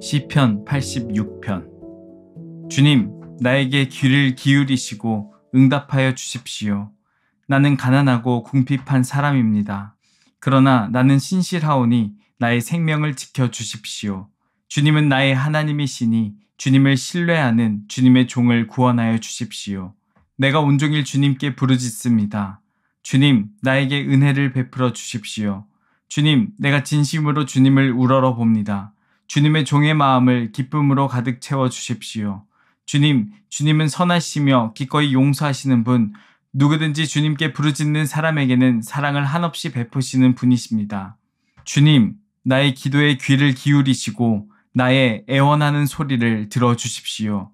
시편 86편 주님, 나에게 귀를 기울이시고 응답하여 주십시오. 나는 가난하고 궁핍한 사람입니다. 그러나 나는 신실하오니 나의 생명을 지켜 주십시오. 주님은 나의 하나님이시니 주님을 신뢰하는 주님의 종을 구원하여 주십시오. 내가 온종일 주님께 부르짖습니다. 주님, 나에게 은혜를 베풀어 주십시오. 주님, 내가 진심으로 주님을 우러러 봅니다. 주님의 종의 마음을 기쁨으로 가득 채워 주십시오. 주님, 주님은 선하시며 기꺼이 용서하시는 분, 누구든지 주님께 부르짖는 사람에게는 사랑을 한없이 베푸시는 분이십니다. 주님, 나의 기도에 귀를 기울이시고 나의 애원하는 소리를 들어주십시오.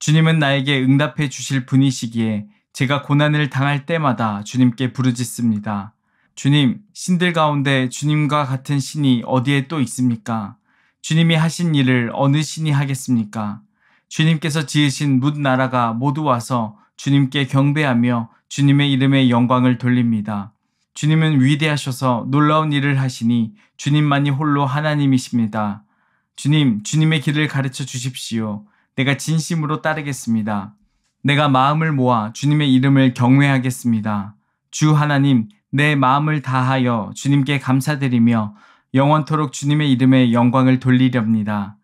주님은 나에게 응답해 주실 분이시기에 제가 고난을 당할 때마다 주님께 부르짖습니다. 주님, 신들 가운데 주님과 같은 신이 어디에 또 있습니까? 주님이 하신 일을 어느 신이 하겠습니까? 주님께서 지으신 뭇 나라가 모두 와서 주님께 경배하며 주님의 이름에 영광을 돌립니다. 주님은 위대하셔서 놀라운 일을 하시니 주님만이 홀로 하나님이십니다. 주님, 주님의 길을 가르쳐 주십시오. 내가 진심으로 따르겠습니다. 내가 마음을 모아 주님의 이름을 경외하겠습니다. 주 하나님, 내 마음을 다하여 주님께 감사드리며 영원토록 주님의 이름에 영광을 돌리렵니다.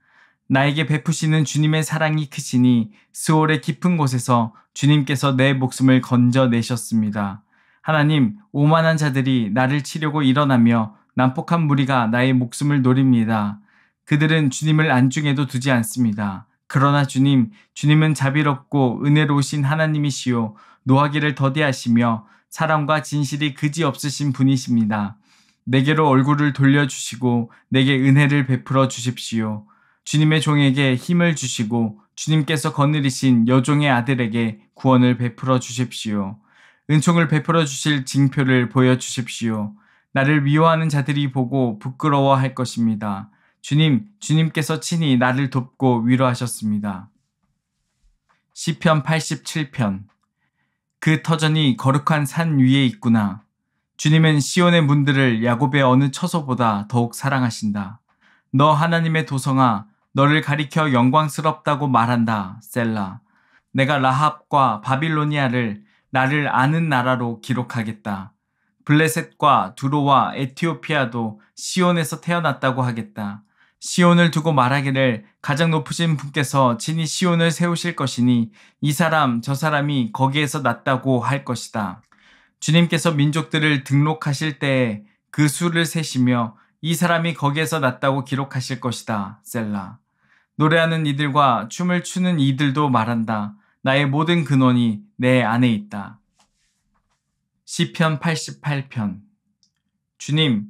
나에게 베푸시는 주님의 사랑이 크시니 스월의 깊은 곳에서 주님께서 내 목숨을 건져내셨습니다. 하나님, 오만한 자들이 나를 치려고 일어나며 난폭한 무리가 나의 목숨을 노립니다. 그들은 주님을 안중에도 두지 않습니다. 그러나 주님, 주님은 자비롭고 은혜로우신 하나님이시요 노하기를 더디하시며 사랑과 진실이 그지없으신 분이십니다. 내게로 얼굴을 돌려주시고 내게 은혜를 베풀어 주십시오. 주님의 종에게 힘을 주시고 주님께서 거느리신 여종의 아들에게 구원을 베풀어 주십시오. 은총을 베풀어 주실 징표를 보여 주십시오. 나를 미워하는 자들이 보고 부끄러워할 것입니다. 주님, 주님께서 친히 나를 돕고 위로하셨습니다. 시편 87편 그 터전이 거룩한 산 위에 있구나. 주님은 시온의 문들을 야곱의 어느 처소보다 더욱 사랑하신다. 너 하나님의 도성아, 너를 가리켜 영광스럽다고 말한다. 셀라. 내가 라합과 바빌로니아를 나를 아는 나라로 기록하겠다. 블레셋과 두로와 에티오피아도 시온에서 태어났다고 하겠다. 시온을 두고 말하기를 가장 높으신 분께서 진히 시온을 세우실 것이니 이 사람 저 사람이 거기에서 났다고 할 것이다. 주님께서 민족들을 등록하실 때에 그 수를 세시며 이 사람이 거기에서 났다고 기록하실 것이다. 셀라. 노래하는 이들과 춤을 추는 이들도 말한다. 나의 모든 근원이 내 안에 있다. 시편 88편 주님,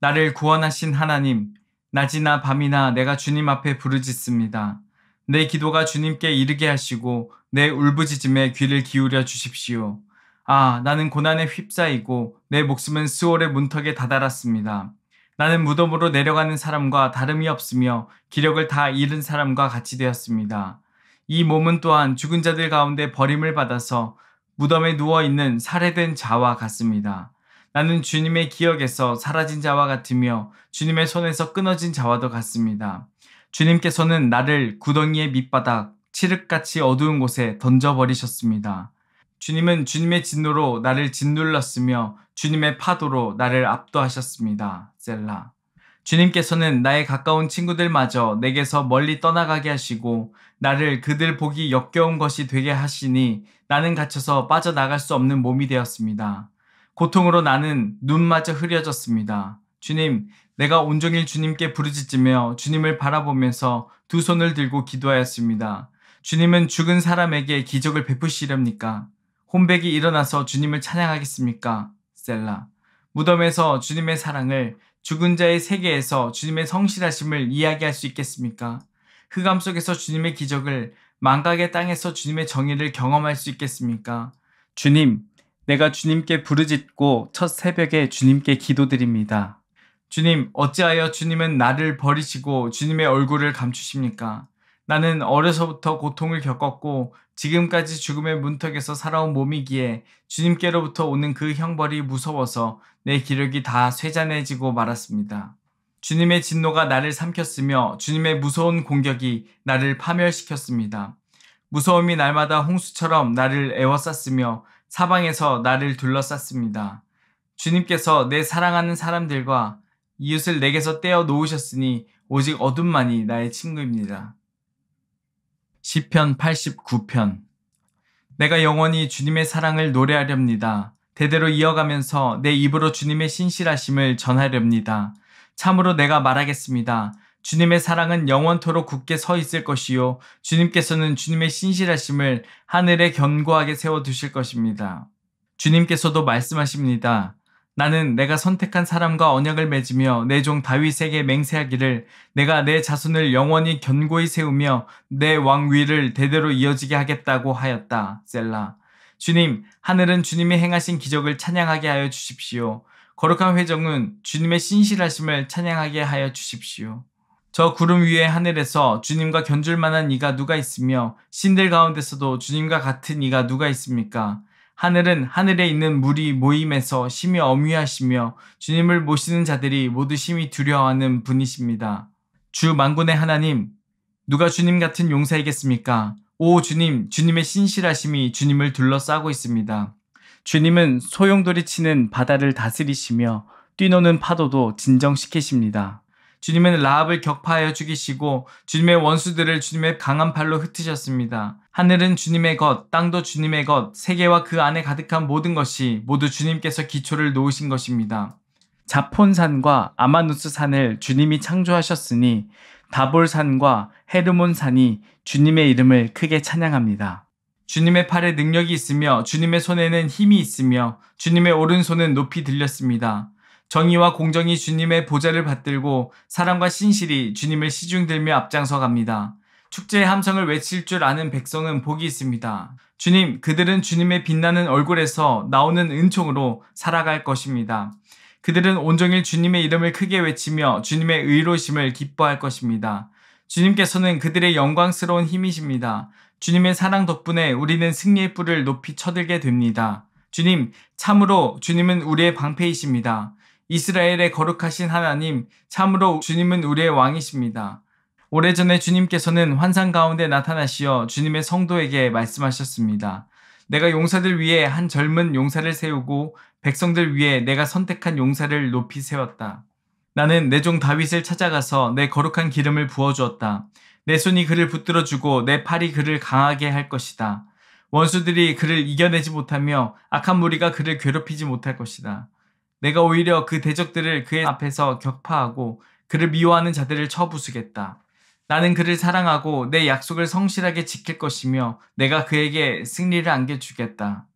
나를 구원하신 하나님, 낮이나 밤이나 내가 주님 앞에 부르짖습니다. 내 기도가 주님께 이르게 하시고 내 울부짖음에 귀를 기울여 주십시오. 아, 나는 고난에 휩싸이고 내 목숨은 수월의 문턱에 다다랐습니다. 나는 무덤으로 내려가는 사람과 다름이 없으며 기력을 다 잃은 사람과 같이 되었습니다. 이 몸은 또한 죽은 자들 가운데 버림을 받아서 무덤에 누워 있는 살해된 자와 같습니다. 나는 주님의 기억에서 사라진 자와 같으며 주님의 손에서 끊어진 자와도 같습니다. 주님께서는 나를 구덩이의 밑바닥, 칠흑같이 어두운 곳에 던져버리셨습니다. 주님은 주님의 진노로 나를 짓눌렀으며 주님의 파도로 나를 압도하셨습니다. 셀라. 주님께서는 나의 가까운 친구들마저 내게서 멀리 떠나가게 하시고 나를 그들 보기 역겨운 것이 되게 하시니 나는 갇혀서 빠져나갈 수 없는 몸이 되었습니다. 고통으로 나는 눈마저 흐려졌습니다. 주님, 내가 온종일 주님께 부르짖으며 주님을 바라보면서 두 손을 들고 기도하였습니다. 주님은 죽은 사람에게 기적을 베푸시렵니까? 혼백이 일어나서 주님을 찬양하겠습니까? 셀라. 무덤에서 주님의 사랑을 죽은 자의 세계에서 주님의 성실하심을 이야기할 수 있겠습니까? 흑암 속에서 주님의 기적을 망각의 땅에서 주님의 정의를 경험할 수 있겠습니까? 주님, 내가 주님께 부르짖고 첫 새벽에 주님께 기도드립니다. 주님, 어찌하여 주님은 나를 버리시고 주님의 얼굴을 감추십니까? 나는 어려서부터 고통을 겪었고 지금까지 죽음의 문턱에서 살아온 몸이기에 주님께로부터 오는 그 형벌이 무서워서 내 기력이 다 쇠잔해지고 말았습니다. 주님의 진노가 나를 삼켰으며 주님의 무서운 공격이 나를 파멸시켰습니다. 무서움이 날마다 홍수처럼 나를 애워쌌으며 사방에서 나를 둘러쌌습니다. 주님께서 내 사랑하는 사람들과 이웃을 내게서 떼어 놓으셨으니 오직 어둠만이 나의 친구입니다. 시편 89편 내가 영원히 주님의 사랑을 노래하렵니다. 대대로 이어가면서 내 입으로 주님의 신실하심을 전하렵니다. 참으로 내가 말하겠습니다. 주님의 사랑은 영원토록 굳게 서 있을 것이요. 주님께서는 주님의 신실하심을 하늘에 견고하게 세워 두실 것입니다. 주님께서도 말씀하십니다. 나는 내가 선택한 사람과 언약을 맺으며 내 종 다윗에게 맹세하기를 내가 내 자손을 영원히 견고히 세우며 내 왕위를 대대로 이어지게 하겠다고 하였다. 셀라. 주님, 하늘은 주님이 행하신 기적을 찬양하게 하여 주십시오. 거룩한 회정은 주님의 신실하심을 찬양하게 하여 주십시오. 저 구름 위의 하늘에서 주님과 견줄 만한 이가 누가 있으며 신들 가운데서도 주님과 같은 이가 누가 있습니까? 하늘은 하늘에 있는 물이 모임에서 심히 엄유하시며 주님을 모시는 자들이 모두 심히 두려워하는 분이십니다. 주 만군의 하나님, 누가 주님 같은 용사이겠습니까? 오 주님, 주님의 신실하심이 주님을 둘러싸고 있습니다. 주님은 소용돌이 치는 바다를 다스리시며 뛰노는 파도도 진정시키십니다. 주님은 라합을 격파하여 죽이시고 주님의 원수들을 주님의 강한 팔로 흩으셨습니다. 하늘은 주님의 것, 땅도 주님의 것, 세계와 그 안에 가득한 모든 것이 모두 주님께서 기초를 놓으신 것입니다. 자폰산과 아마누스산을 주님이 창조하셨으니 다볼산과 헤르몬산이 주님의 이름을 크게 찬양합니다. 주님의 팔에 능력이 있으며 주님의 손에는 힘이 있으며 주님의 오른손은 높이 들렸습니다. 정의와 공정이 주님의 보좌를 받들고 사랑과 신실이 주님을 시중들며 앞장서 갑니다. 축제의 함성을 외칠 줄 아는 백성은 복이 있습니다. 주님, 그들은 주님의 빛나는 얼굴에서 나오는 은총으로 살아갈 것입니다. 그들은 온종일 주님의 이름을 크게 외치며 주님의 의로심을 기뻐할 것입니다. 주님께서는 그들의 영광스러운 힘이십니다. 주님의 사랑 덕분에 우리는 승리의 뿔을 높이 쳐들게 됩니다. 주님, 참으로 주님은 우리의 방패이십니다. 이스라엘의 거룩하신 하나님, 참으로 주님은 우리의 왕이십니다. 오래전에 주님께서는 환상 가운데 나타나시어 주님의 성도에게 말씀하셨습니다. 내가 용사들 위해 한 젊은 용사를 세우고 백성들 위해 내가 선택한 용사를 높이 세웠다. 나는 내 종 다윗을 찾아가서 내 거룩한 기름을 부어주었다. 내 손이 그를 붙들어주고 내 팔이 그를 강하게 할 것이다. 원수들이 그를 이겨내지 못하며 악한 무리가 그를 괴롭히지 못할 것이다. 내가 오히려 그 대적들을 그의 아. 앞에서 격파하고 그를 미워하는 자들을 처부수겠다. 나는 그를 사랑하고 내 약속을 성실하게 지킬 것이며 내가 그에게 승리를 안겨주겠다.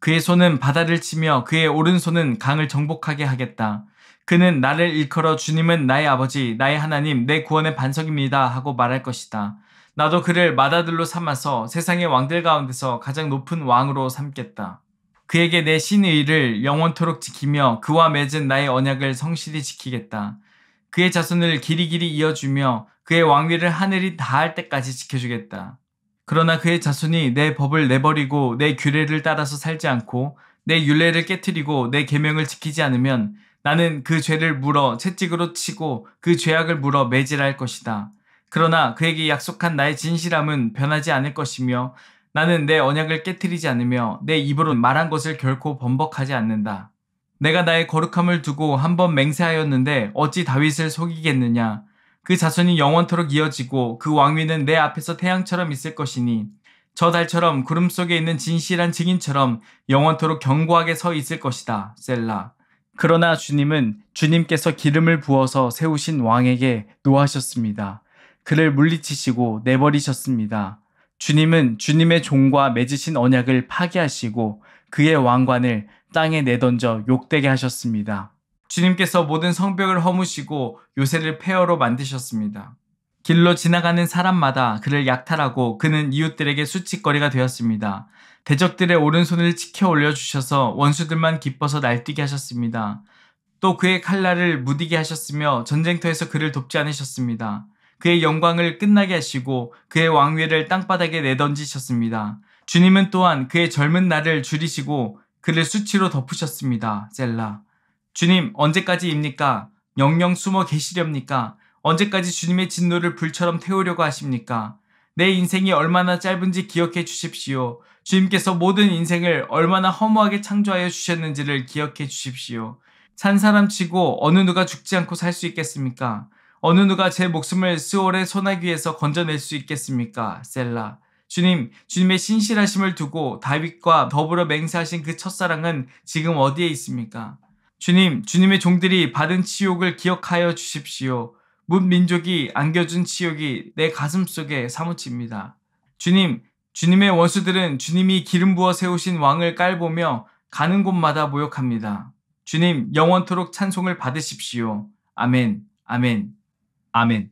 그의 손은 바다를 치며 그의 오른손은 강을 정복하게 하겠다. 그는 나를 일컬어 주님은 나의 아버지, 나의 하나님, 내 구원의 반석입니다 하고 말할 것이다. 나도 그를 마다들로 삼아서 세상의 왕들 가운데서 가장 높은 왕으로 삼겠다. 그에게 내 신의를 영원토록 지키며 그와 맺은 나의 언약을 성실히 지키겠다. 그의 자손을 길이길이 이어주며 그의 왕위를 하늘이 다할 때까지 지켜주겠다. 그러나 그의 자손이 내 법을 내버리고 내 규례를 따라서 살지 않고 내 율례를 깨뜨리고 내 계명을 지키지 않으면 나는 그 죄를 물어 채찍으로 치고 그 죄악을 물어 매질할 것이다. 그러나 그에게 약속한 나의 진실함은 변하지 않을 것이며 나는 내 언약을 깨뜨리지 않으며 내 입으로 말한 것을 결코 번복하지 않는다. 내가 나의 거룩함을 두고 한번 맹세하였는데 어찌 다윗을 속이겠느냐. 그 자손이 영원토록 이어지고 그 왕위는 내 앞에서 태양처럼 있을 것이니 저 달처럼 구름 속에 있는 진실한 증인처럼 영원토록 견고하게 서 있을 것이다. 셀라. 그러나 주님은 주님께서 기름을 부어서 세우신 왕에게 노하셨습니다. 그를 물리치시고 내버리셨습니다. 주님은 주님의 종과 맺으신 언약을 파괴하시고 그의 왕관을 땅에 내던져 욕되게 하셨습니다. 주님께서 모든 성벽을 허무시고 요새를 폐허로 만드셨습니다. 길로 지나가는 사람마다 그를 약탈하고 그는 이웃들에게 수치거리가 되었습니다. 대적들의 오른손을 치켜 올려주셔서 원수들만 기뻐서 날뛰게 하셨습니다. 또 그의 칼날을 무디게 하셨으며 전쟁터에서 그를 돕지 않으셨습니다. 그의 영광을 끝나게 하시고 그의 왕위를 땅바닥에 내던지셨습니다. 주님은 또한 그의 젊은 날을 줄이시고 그를 수치로 덮으셨습니다. 젤라 주님, 언제까지입니까? 영영 숨어 계시렵니까? 언제까지 주님의 진노를 불처럼 태우려고 하십니까? 내 인생이 얼마나 짧은지 기억해 주십시오. 주님께서 모든 인생을 얼마나 허무하게 창조하여 주셨는지를 기억해 주십시오. 산 사람 치고 어느 누가 죽지 않고 살 수 있겠습니까? 어느 누가 제 목숨을 스월의소나기에서 건져낼 수 있겠습니까? 셀라. 주님, 주님의 신실하심을 두고 다윗과 더불어 맹세하신 그 첫사랑은 지금 어디에 있습니까? 주님, 주님의 종들이 받은 치욕을 기억하여 주십시오. 문 민족이 안겨준 치욕이 내 가슴 속에 사무칩니다. 주님, 주님의 원수들은 주님이 기름 부어 세우신 왕을 깔보며 가는 곳마다 모욕합니다. 주님, 영원토록 찬송을 받으십시오. 아멘, 아멘. 아멘.